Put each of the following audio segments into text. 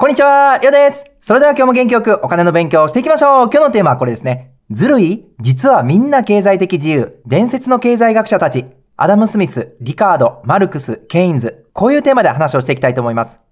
こんにちは、りょうです。それでは今日も元気よくお金の勉強をしていきましょう。今日のテーマはこれですね。ずるい実はみんな経済的自由。伝説の経済学者たち。アダム・スミス、リカード、マルクス、ケインズ。こういうテーマで話をしていきたいと思います。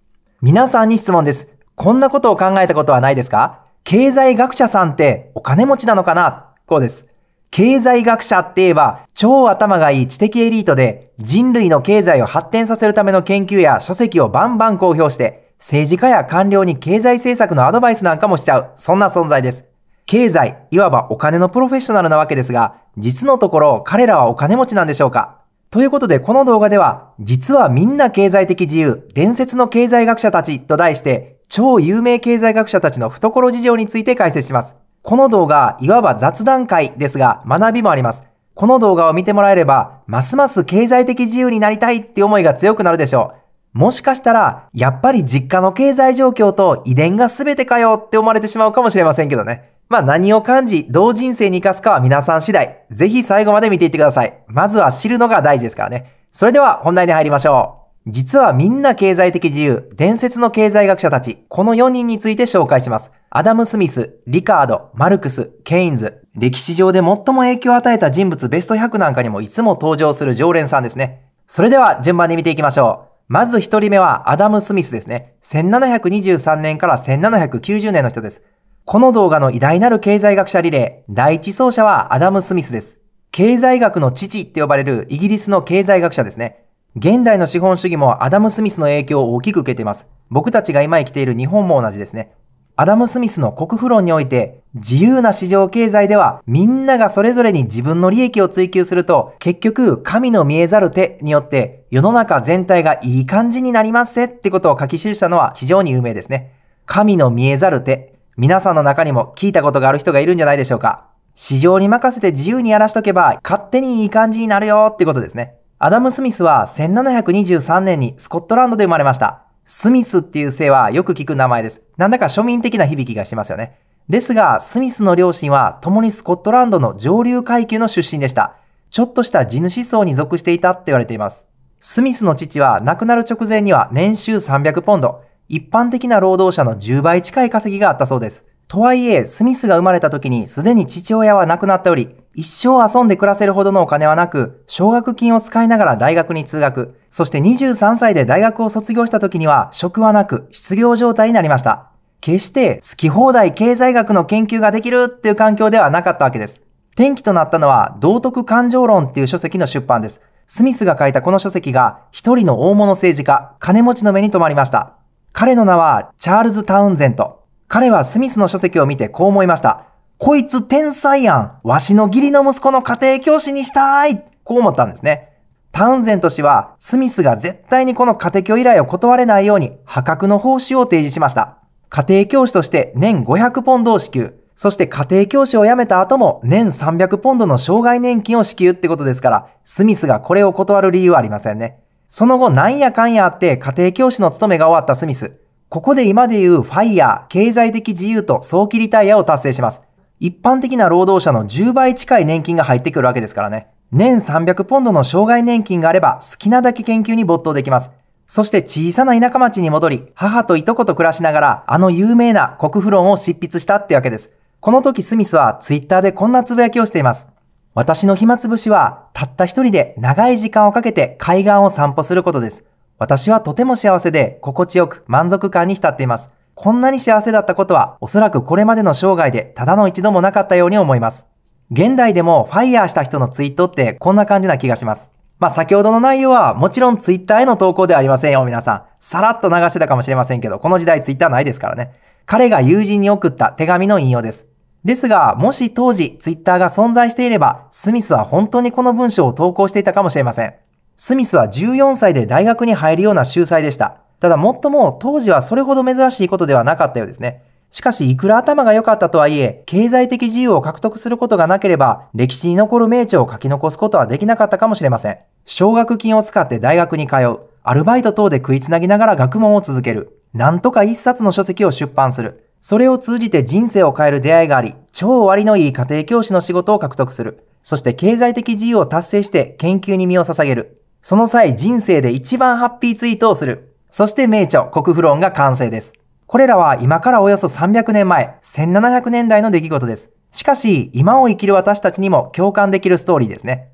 皆さんに質問です。こんなことを考えたことはないですか経済学者さんってお金持ちなのかなこうです。経済学者って言えば超頭がいい知的エリートで人類の経済を発展させるための研究や書籍をバンバン公表して政治家や官僚に経済政策のアドバイスなんかもしちゃう、そんな存在です。経済、いわばお金のプロフェッショナルなわけですが、実のところ彼らはお金持ちなんでしょうかということでこの動画では、実はみんな経済的自由、伝説の経済学者たちと題して、超有名経済学者たちの懐事情について解説します。この動画、いわば雑談会ですが、学びもあります。この動画を見てもらえれば、ますます経済的自由になりたいって思いが強くなるでしょう。もしかしたら、やっぱり実家の経済状況と遺伝が全てかよって思われてしまうかもしれませんけどね。まあ何を感じ、どう人生に活かすかは皆さん次第。ぜひ最後まで見ていってください。まずは知るのが大事ですからね。それでは本題に入りましょう。実はみんな経済的自由、伝説の経済学者たち、この4人について紹介します。アダム・スミス、リカード、マルクス、ケインズ、歴史上で最も影響を与えた人物ベスト100なんかにもいつも登場する常連さんですね。それでは順番に見ていきましょう。まず一人目はアダム・スミスですね。1723年から1790年の人です。この動画の偉大なる経済学者リレー、第一走者はアダム・スミスです。経済学の父って呼ばれるイギリスの経済学者ですね。現代の資本主義もアダム・スミスの影響を大きく受けています。僕たちが今生きている日本も同じですね。アダム・スミスの国富論において、自由な市場経済ではみんながそれぞれに自分の利益を追求すると結局神の見えざる手によって世の中全体がいい感じになりますってことを書き記したのは非常に有名ですね。神の見えざる手。皆さんの中にも聞いたことがある人がいるんじゃないでしょうか。市場に任せて自由にやらしとけば勝手にいい感じになるよってことですね。アダム・スミスは1723年にスコットランドで生まれました。スミスっていう姓はよく聞く名前です。なんだか庶民的な響きがしますよね。ですが、スミスの両親は共にスコットランドの上流階級の出身でした。ちょっとした地主層に属していたって言われています。スミスの父は亡くなる直前には年収300ポンド、一般的な労働者の10倍近い稼ぎがあったそうです。とはいえ、スミスが生まれた時にすでに父親は亡くなっており、一生遊んで暮らせるほどのお金はなく、奨学金を使いながら大学に通学、そして23歳で大学を卒業した時には職はなく失業状態になりました。決して好き放題経済学の研究ができるっていう環境ではなかったわけです。転機となったのは道徳感情論っていう書籍の出版です。スミスが書いたこの書籍が一人の大物政治家、金持ちの目に留まりました。彼の名はチャールズ・タウンゼント。彼はスミスの書籍を見てこう思いました。こいつ天才やん。わしの義理の息子の家庭教師にしたい。こう思ったんですね。タウンゼント氏は、スミスが絶対にこの家庭教依頼を断れないように、破格の報酬を提示しました。家庭教師として年500ポンドを支給。そして家庭教師を辞めた後も年300ポンドの障害年金を支給ってことですから、スミスがこれを断る理由はありませんね。その後なんやかんやあって家庭教師の務めが終わったスミス。ここで今で言うファイヤー、経済的自由と早期リタイアを達成します。一般的な労働者の10倍近い年金が入ってくるわけですからね。年300ポンドの障害年金があれば好きなだけ研究に没頭できます。そして小さな田舎町に戻り、母といとこと暮らしながら、あの有名な国富論を執筆したってわけです。この時スミスはツイッターでこんなつぶやきをしています。私の暇つぶしは、たった一人で長い時間をかけて海岸を散歩することです。私はとても幸せで、心地よく満足感に浸っています。こんなに幸せだったことは、おそらくこれまでの生涯でただの一度もなかったように思います。現代でもファイヤーした人のツイートってこんな感じな気がします。まあ先ほどの内容はもちろんツイッターへの投稿ではありませんよ、皆さん。さらっと流してたかもしれませんけど、この時代ツイッターないですからね。彼が友人に送った手紙の引用です。ですが、もし当時ツイッターが存在していれば、スミスは本当にこの文章を投稿していたかもしれません。スミスは14歳で大学に入るような秀才でした。ただ、もっとも当時はそれほど珍しいことではなかったようですね。しかし、いくら頭が良かったとはいえ、経済的自由を獲得することがなければ、歴史に残る名著を書き残すことはできなかったかもしれません。奨学金を使って大学に通う。アルバイト等で食いつなぎながら学問を続ける。なんとか一冊の書籍を出版する。それを通じて人生を変える出会いがあり、超割のいい家庭教師の仕事を獲得する。そして経済的自由を達成して研究に身を捧げる。その際人生で一番ハッピーツイートをする。そして名著、国府論が完成です。これらは今からおよそ300年前、1700年代の出来事です。しかし、今を生きる私たちにも共感できるストーリーですね。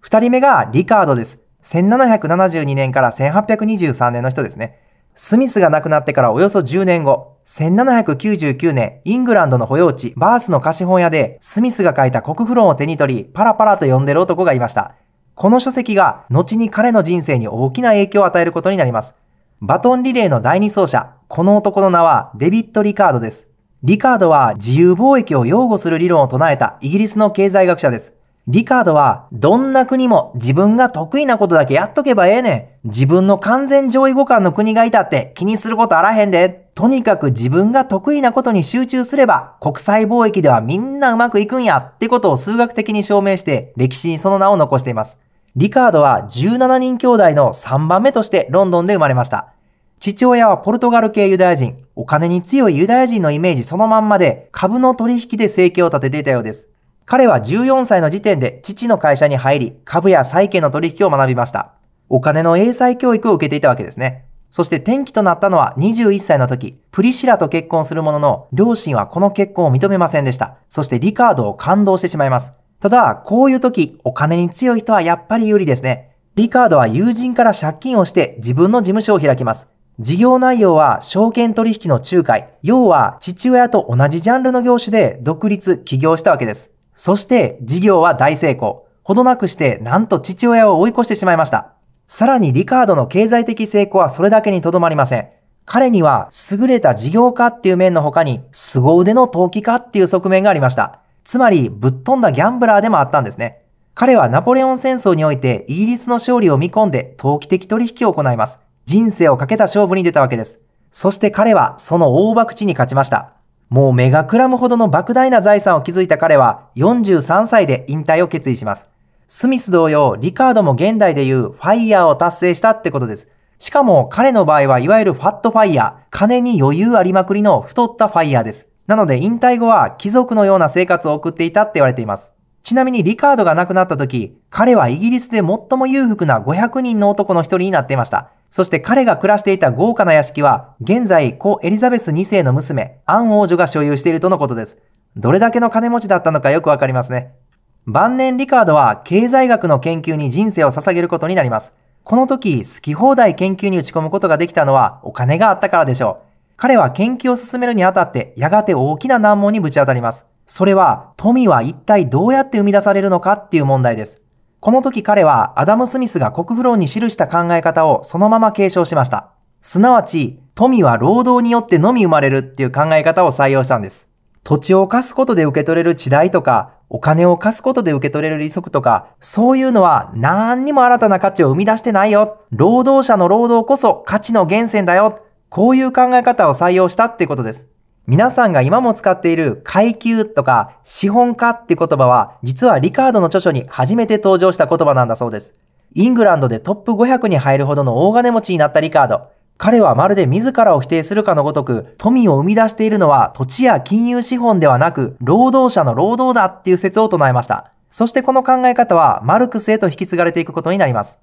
二人目がリカードです。1772年から1823年の人ですね。スミスが亡くなってからおよそ10年後、1799年、イングランドの保養地、バースの貸本屋で、スミスが書いた国府論を手に取り、パラパラと呼んでる男がいました。この書籍が、後に彼の人生に大きな影響を与えることになります。バトンリレーの第2走者、この男の名はデビッド・リカードです。リカードは自由貿易を擁護する理論を唱えたイギリスの経済学者です。リカードは、どんな国も自分が得意なことだけやっとけばええねん。自分の完全上位互換の国がいたって気にすることあらへんで。とにかく自分が得意なことに集中すれば、国際貿易ではみんなうまくいくんやってことを数学的に証明して、歴史にその名を残しています。リカードは17人兄弟の3番目としてロンドンで生まれました。父親はポルトガル系ユダヤ人、お金に強いユダヤ人のイメージそのまんまで株の取引で生計を立てていたようです。彼は14歳の時点で父の会社に入り、株や債券の取引を学びました。お金の英才教育を受けていたわけですね。そして転機となったのは21歳の時、プリシラと結婚するものの、両親はこの結婚を認めませんでした。そしてリカードを感動してしまいます。ただ、こういう時、お金に強い人はやっぱり有利ですね。リカードは友人から借金をして自分の事務所を開きます。事業内容は証券取引の仲介、要は父親と同じジャンルの業種で独立、起業したわけです。そして事業は大成功。ほどなくしてなんと父親を追い越してしまいました。さらにリカードの経済的成功はそれだけにとどまりません。彼には優れた事業家っていう面の他に凄腕の投機家っていう側面がありました。つまりぶっ飛んだギャンブラーでもあったんですね。彼はナポレオン戦争においてイギリスの勝利を見込んで投機的取引を行います。人生をかけた勝負に出たわけです。そして彼はその大博打に勝ちました。もう目がくらむほどの莫大な財産を築いた彼は43歳で引退を決意します。スミス同様、リカードも現代でいうファイヤーを達成したってことです。しかも彼の場合はいわゆるファットファイヤー、金に余裕ありまくりの太ったファイヤーです。なので引退後は貴族のような生活を送っていたって言われています。ちなみにリカードが亡くなった時、彼はイギリスで最も裕福な500人の男の一人になっていました。そして彼が暮らしていた豪華な屋敷は、現在、故エリザベス2世の娘、アン王女が所有しているとのことです。どれだけの金持ちだったのかよくわかりますね。晩年リカードは経済学の研究に人生を捧げることになります。この時、好き放題研究に打ち込むことができたのはお金があったからでしょう。彼は研究を進めるにあたってやがて大きな難問にぶち当たります。それは富は一体どうやって生み出されるのかっていう問題です。この時彼はアダム・スミスが国富論に記した考え方をそのまま継承しました。すなわち、富は労働によってのみ生まれるっていう考え方を採用したんです。土地を貸すことで受け取れる地代とか、お金を貸すことで受け取れる利息とか、そういうのは何にも新たな価値を生み出してないよ。労働者の労働こそ価値の源泉だよ。こういう考え方を採用したってことです。皆さんが今も使っている階級とか資本家って言葉は実はリカードの著書に初めて登場した言葉なんだそうです。イングランドでトップ500に入るほどの大金持ちになったリカード。彼はまるで自らを否定するかのごとく富を生み出しているのは土地や金融資本ではなく労働者の労働だっていう説を唱えました。そしてこの考え方はマルクスへと引き継がれていくことになります。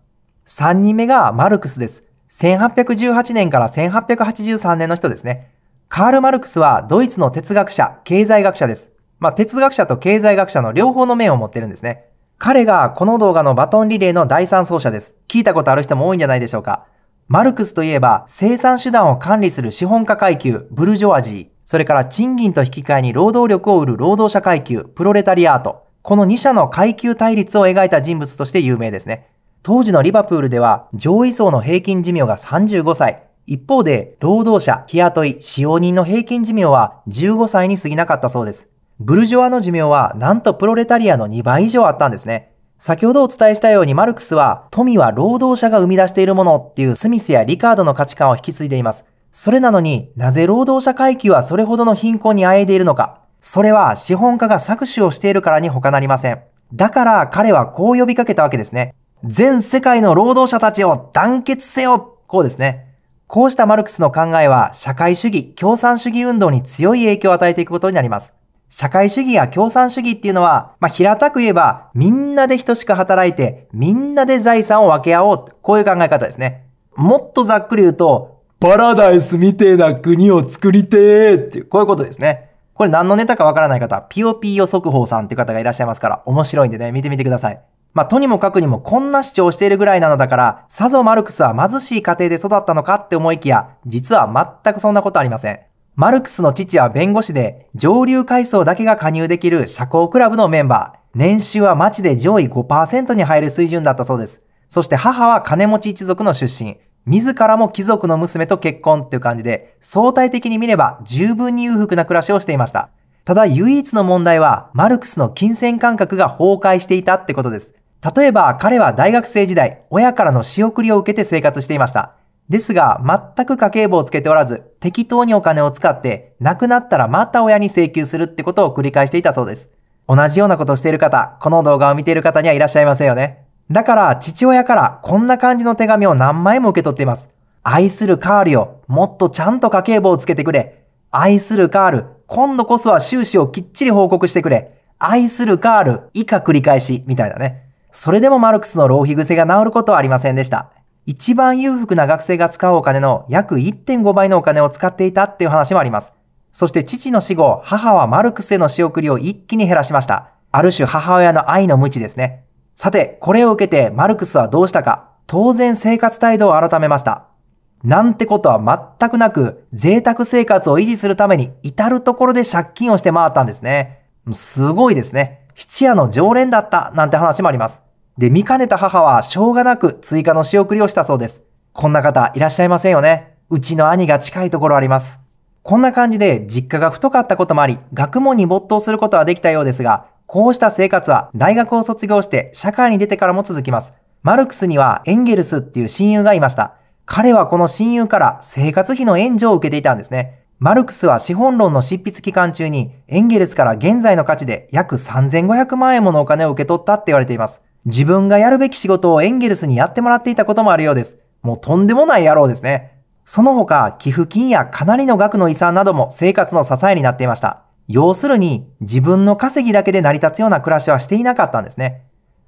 3人目がマルクスです。1818年から1883年の人ですね。カール・マルクスはドイツの哲学者、経済学者です。まあ、哲学者と経済学者の両方の面を持ってるんですね。彼がこの動画のバトンリレーの第三走者です。聞いたことある人も多いんじゃないでしょうか。マルクスといえば、生産手段を管理する資本家階級、ブルジョアジー、それから賃金と引き換えに労働力を売る労働者階級、プロレタリアート。この2社の階級対立を描いた人物として有名ですね。当時のリバプールでは上位層の平均寿命が35歳。一方で、労働者、日雇い、使用人の平均寿命は15歳に過ぎなかったそうです。ブルジョワの寿命はなんとプロレタリアの2倍以上あったんですね。先ほどお伝えしたようにマルクスは富は労働者が生み出しているものっていうスミスやリカードの価値観を引き継いでいます。それなのになぜ労働者階級はそれほどの貧困にあえいでいるのか。それは資本家が搾取をしているからに他なりません。だから彼はこう呼びかけたわけですね。全世界の労働者たちを団結せよこうですね。こうしたマルクスの考えは社会主義、共産主義運動に強い影響を与えていくことになります。社会主義や共産主義っていうのは、まあ、平たく言えば、みんなで等しく働いて、みんなで財産を分け合おう。こういう考え方ですね。もっとざっくり言うと、パラダイスみてえな国を作りてえっていう、こういうことですね。これ何のネタかわからない方、ピヨピヨ速報さんっていう方がいらっしゃいますから、面白いんでね、見てみてください。まあ、とにもかくにもこんな主張をしているぐらいなのだから、さぞマルクスは貧しい家庭で育ったのかって思いきや、実は全くそんなことありません。マルクスの父は弁護士で、上流階層だけが加入できる社交クラブのメンバー。年収は町で上位5%に入る水準だったそうです。そして母は金持ち一族の出身。自らも貴族の娘と結婚っていう感じで、相対的に見れば十分に裕福な暮らしをしていました。ただ唯一の問題は、マルクスの金銭感覚が崩壊していたってことです。例えば、彼は大学生時代、親からの仕送りを受けて生活していました。ですが、全く家計簿をつけておらず、適当にお金を使って、亡くなったらまた親に請求するってことを繰り返していたそうです。同じようなことをしている方、この動画を見ている方にはいらっしゃいませんよね。だから、父親からこんな感じの手紙を何枚も受け取っています。愛するカールよ、もっとちゃんと家計簿をつけてくれ。愛するカール、今度こそは収支をきっちり報告してくれ。愛するガール、以下繰り返し、みたいなね。それでもマルクスの浪費癖が治ることはありませんでした。一番裕福な学生が使うお金の約1.5倍のお金を使っていたっていう話もあります。そして父の死後、母はマルクスへの仕送りを一気に減らしました。ある種母親の愛の無知ですね。さて、これを受けてマルクスはどうしたか当然生活態度を改めました。なんてことは全くなく、贅沢生活を維持するために至るところで借金をして回ったんですね。すごいですね。質屋の常連だったなんて話もあります。で、見かねた母はしょうがなく追加の仕送りをしたそうです。こんな方いらっしゃいませんよね。うちの兄が近いところあります。こんな感じで実家が太かったこともあり、学問に没頭することはできたようですが、こうした生活は大学を卒業して社会に出てからも続きます。マルクスにはエンゲルスっていう親友がいました。彼はこの親友から生活費の援助を受けていたんですね。マルクスは資本論の執筆期間中にエンゲルスから現在の価値で約3500万円ものお金を受け取ったって言われています。自分がやるべき仕事をエンゲルスにやってもらっていたこともあるようです。もうとんでもない野郎ですね。その他、寄付金やかなりの額の遺産なども生活の支えになっていました。要するに、自分の稼ぎだけで成り立つような暮らしはしていなかったんですね。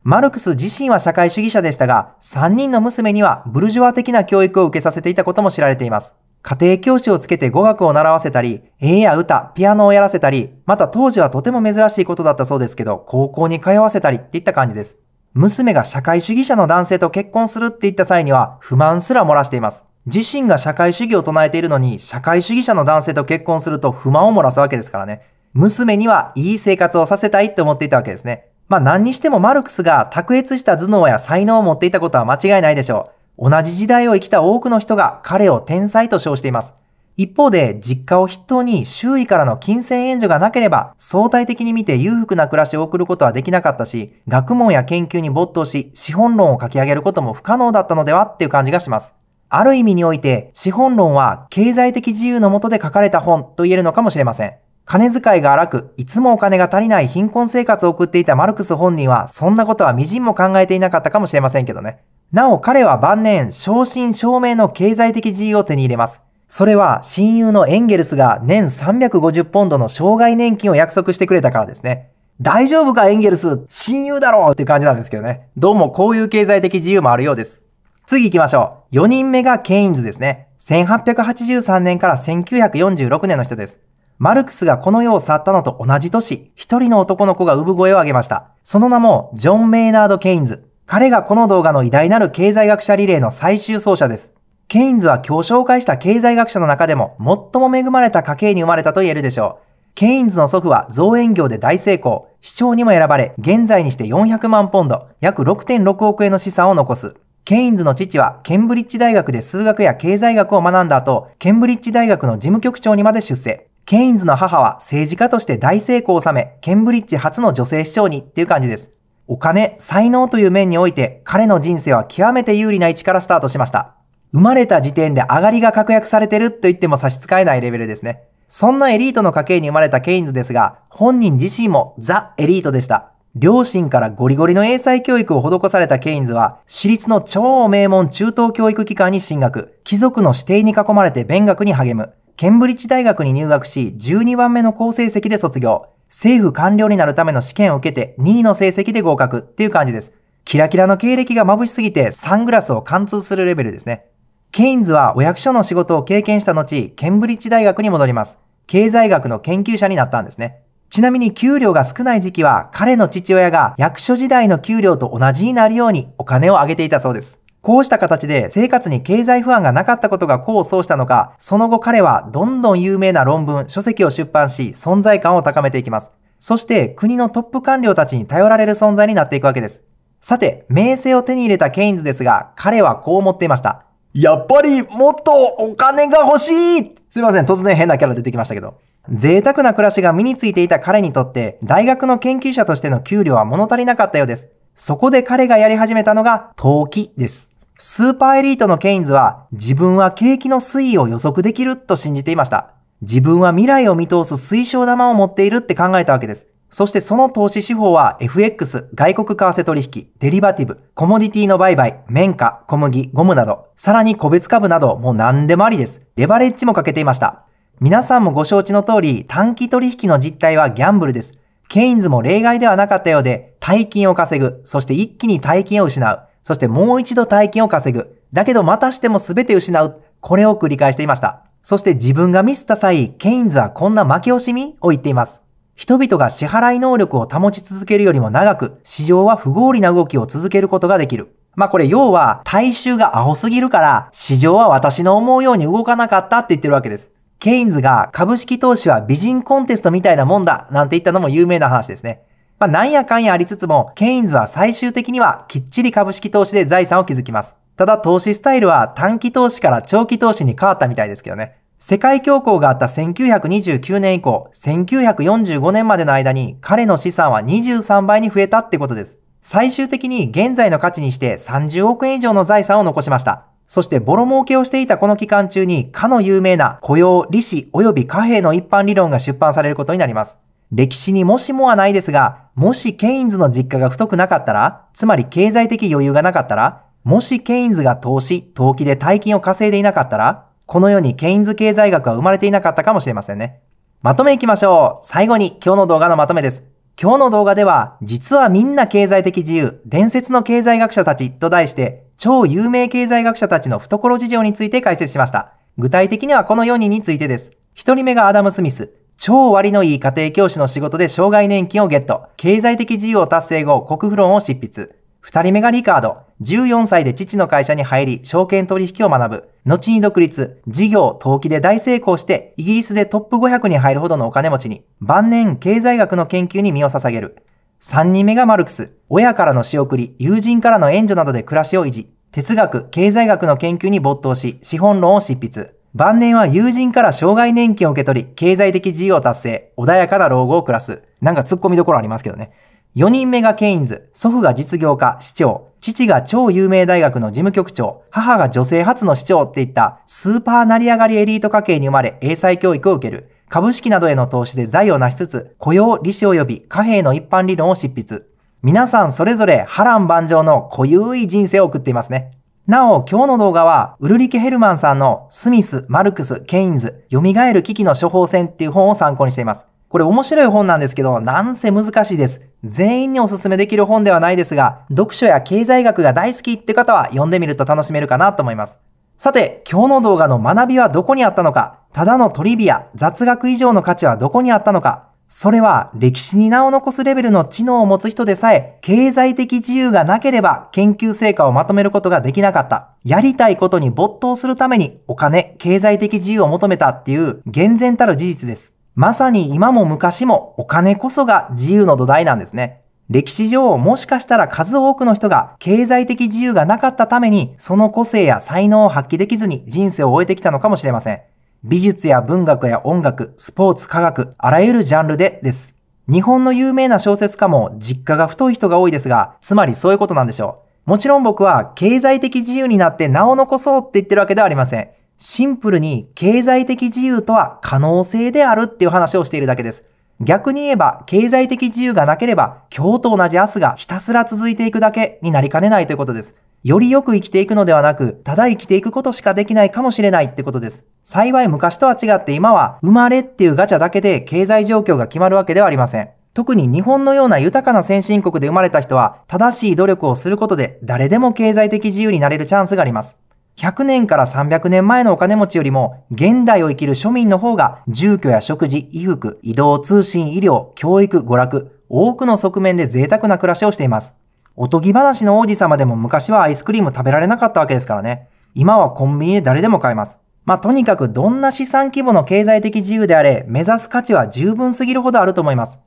マルクス自身は社会主義者でしたが、3人の娘にはブルジョア的な教育を受けさせていたことも知られています。家庭教師をつけて語学を習わせたり、絵や歌、ピアノをやらせたり、また当時はとても珍しいことだったそうですけど、高校に通わせたりっていった感じです。娘が社会主義者の男性と結婚するって言った際には、不満すら漏らしています。自身が社会主義を唱えているのに、社会主義者の男性と結婚すると不満を漏らすわけですからね。娘にはいい生活をさせたいって思っていたわけですね。まあ何にしてもマルクスが卓越した頭脳や才能を持っていたことは間違いないでしょう。同じ時代を生きた多くの人が彼を天才と称しています。一方で、実家を筆頭に周囲からの金銭援助がなければ、相対的に見て裕福な暮らしを送ることはできなかったし、学問や研究に没頭し、資本論を書き上げることも不可能だったのではっていう感じがします。ある意味において、資本論は経済的自由のもとで書かれた本と言えるのかもしれません。金遣いが荒く、いつもお金が足りない貧困生活を送っていたマルクス本人は、そんなことは微塵も考えていなかったかもしれませんけどね。なお彼は晩年、正真正銘の経済的自由を手に入れます。それは親友のエンゲルスが年350ポンドの障害年金を約束してくれたからですね。大丈夫かエンゲルス親友だろうっていう感じなんですけどね。どうもこういう経済的自由もあるようです。次行きましょう。4人目がケインズですね。1883年から1946年の人です。マルクスがこの世を去ったのと同じ年、一人の男の子が産声を上げました。その名も、ジョン・メイナード・ケインズ。彼がこの動画の偉大なる経済学者リレーの最終走者です。ケインズは今日紹介した経済学者の中でも最も恵まれた家系に生まれたと言えるでしょう。ケインズの祖父は造園業で大成功、市長にも選ばれ、現在にして400万ポンド、約6.6億円の資産を残す。ケインズの父はケンブリッジ大学で数学や経済学を学んだ後、ケンブリッジ大学の事務局長にまで出世。ケインズの母は政治家として大成功を収め、ケンブリッジ初の女性市長にっていう感じです。お金、才能という面において、彼の人生は極めて有利な位置からスタートしました。生まれた時点で上がりが確約されてると言っても差し支えないレベルですね。そんなエリートの家系に生まれたケインズですが、本人自身もザ・エリートでした。両親からゴリゴリの英才教育を施されたケインズは、私立の超名門中等教育機関に進学、貴族の指定に囲まれて勉学に励む。ケンブリッジ大学に入学し、12番目の好成績で卒業。政府官僚になるための試験を受けて、2位の成績で合格っていう感じです。キラキラの経歴が眩しすぎて、サングラスを貫通するレベルですね。ケインズはお役所の仕事を経験した後、ケンブリッジ大学に戻ります。経済学の研究者になったんですね。ちなみに給料が少ない時期は彼の父親が役所時代の給料と同じになるようにお金をあげていたそうです。こうした形で生活に経済不安がなかったことが功を奏したのか、その後彼はどんどん有名な論文、書籍を出版し、存在感を高めていきます。そして国のトップ官僚たちに頼られる存在になっていくわけです。さて、名声を手に入れたケインズですが、彼はこう思っていました。やっぱりもっとお金が欲しいすいません、突然変なキャラ出てきましたけど。贅沢な暮らしが身についていた彼にとって、大学の研究者としての給料は物足りなかったようです。そこで彼がやり始めたのが、投機です。スーパーエリートのケインズは自分は景気の推移を予測できると信じていました。自分は未来を見通す推奨玉を持っているって考えたわけです。そしてその投資手法は FX、外国為替取引、デリバティブ、コモディティの売買、綿花、小麦、ゴムなど、さらに個別株などもう何でもありです。レバレッジもかけていました。皆さんもご承知の通り、短期取引の実態はギャンブルです。ケインズも例外ではなかったようで、大金を稼ぐ、そして一気に大金を失う。そしてもう一度大金を稼ぐ。だけどまたしても全て失う。これを繰り返していました。そして自分がミスった際、ケインズはこんな負け惜しみを言っています。人々が支払い能力を保ち続けるよりも長く、市場は不合理な動きを続けることができる。まあこれ要は、大衆がアホすぎるから、市場は私の思うように動かなかったって言ってるわけです。ケインズが株式投資は美人コンテストみたいなもんだなんて言ったのも有名な話ですね。まあ、なんやかんやありつつも、ケインズは最終的にはきっちり株式投資で財産を築きます。ただ投資スタイルは短期投資から長期投資に変わったみたいですけどね。世界恐慌があった1929年以降、1945年までの間に彼の資産は23倍に増えたってことです。最終的に現在の価値にして30億円以上の財産を残しました。そしてボロ儲けをしていたこの期間中に、かの有名な雇用、利子及び貨幣の一般理論が出版されることになります。歴史にもしもはないですが、もしケインズの実家が太くなかったら、つまり経済的余裕がなかったら、もしケインズが投資、投機で大金を稼いでいなかったら、この世にケインズ経済学は生まれていなかったかもしれませんね。まとめいきましょう。最後に今日の動画のまとめです。今日の動画では、実はみんな経済的自由、伝説の経済学者たちと題して、超有名経済学者たちの懐事情について解説しました。具体的にはこの4人についてです。1人目がアダム・スミス。超割のいい家庭教師の仕事で障害年金をゲット。経済的自由を達成後、国富論を執筆。二人目がリカード。14歳で父の会社に入り、証券取引を学ぶ。後に独立、事業、投機で大成功して、イギリスでトップ500に入るほどのお金持ちに、晩年、経済学の研究に身を捧げる。3人目がマルクス。親からの仕送り、友人からの援助などで暮らしを維持。哲学、経済学の研究に没頭し、資本論を執筆。晩年は友人から障害年金を受け取り、経済的自由を達成、穏やかな老後を暮らす。なんか突っ込みどころありますけどね。4人目がケインズ、祖父が実業家、市長、父が超有名大学の事務局長、母が女性初の市長っていったスーパー成り上がりエリート家系に生まれ英才教育を受ける。株式などへの投資で財を成しつつ、雇用、利子及び貨幣の一般理論を執筆。皆さんそれぞれ波乱万丈の濃ゆい人生を送っていますね。なお、今日の動画は、ウルリケ・ヘルマンさんのスミス、マルクス、ケインズ、蘇る危機の処方箋っていう本を参考にしています。これ面白い本なんですけど、なんせ難しいです。全員におすすめできる本ではないですが、読書や経済学が大好きって方は読んでみると楽しめるかなと思います。さて、今日の動画の学びはどこにあったのか、ただのトリビア、雑学以上の価値はどこにあったのか、それは歴史に名を残すレベルの知能を持つ人でさえ、経済的自由がなければ研究成果をまとめることができなかった。やりたいことに没頭するためにお金、経済的自由を求めたっていう厳然たる事実です。まさに今も昔もお金こそが自由の土台なんですね。歴史上もしかしたら数多くの人が経済的自由がなかったためにその個性や才能を発揮できずに人生を終えてきたのかもしれません。美術や文学や音楽、スポーツ、科学、あらゆるジャンルでです。日本の有名な小説家も実家が太い人が多いですが、つまりそういうことなんでしょう。もちろん僕は経済的自由になって名を残そうって言ってるわけではありません。シンプルに経済的自由とは可能性であるっていう話をしているだけです。逆に言えば経済的自由がなければ今日と同じ明日がひたすら続いていくだけになりかねないということです。よりよく生きていくのではなく、ただ生きていくことしかできないかもしれないってことです。幸い昔とは違って今は、生まれっていうガチャだけで経済状況が決まるわけではありません。特に日本のような豊かな先進国で生まれた人は、正しい努力をすることで誰でも経済的自由になれるチャンスがあります。100年から300年前のお金持ちよりも、現代を生きる庶民の方が、住居や食事、衣服、移動、通信、医療、教育、娯楽、多くの側面で贅沢な暮らしをしています。おとぎ話の王子様でも昔はアイスクリーム食べられなかったわけですからね。今はコンビニで誰でも買えます。まあ、とにかくどんな資産規模の経済的自由であれ、目指す価値は十分すぎるほどあると思います。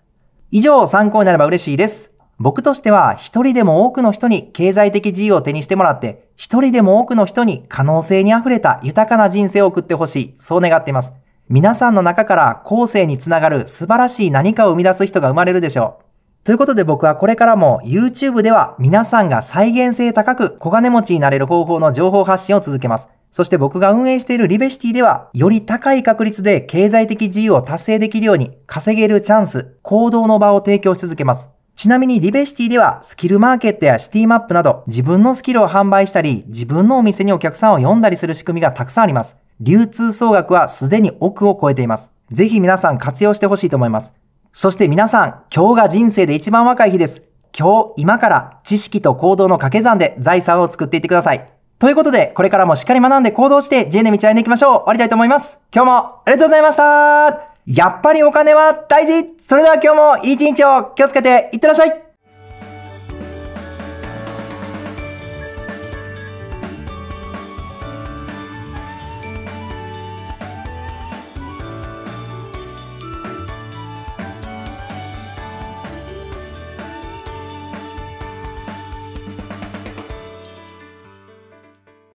以上、参考になれば嬉しいです。僕としては、一人でも多くの人に経済的自由を手にしてもらって、一人でも多くの人に可能性に溢れた豊かな人生を送ってほしい。そう願っています。皆さんの中から後世につながる素晴らしい何かを生み出す人が生まれるでしょう。ということで僕はこれからも YouTube では皆さんが再現性高く小金持ちになれる方法の情報発信を続けます。そして僕が運営しているリベシティでは、より高い確率で経済的自由を達成できるように稼げるチャンス、行動の場を提供し続けます。ちなみにリベシティではスキルマーケットやシティマップなど自分のスキルを販売したり自分のお店にお客さんを呼んだりする仕組みがたくさんあります。流通総額はすでに億を超えています。ぜひ皆さん活用してほしいと思います。そして皆さん、今日が人生で一番若い日です。今日、今から知識と行動の掛け算で財産を作っていってください。ということで、これからもしっかり学んで行動して、ェネに道歩いでいきましょう。終わりたいと思います。今日もありがとうございましたやっぱりお金は大事それでは今日もいい一日を気をつけていってらっしゃい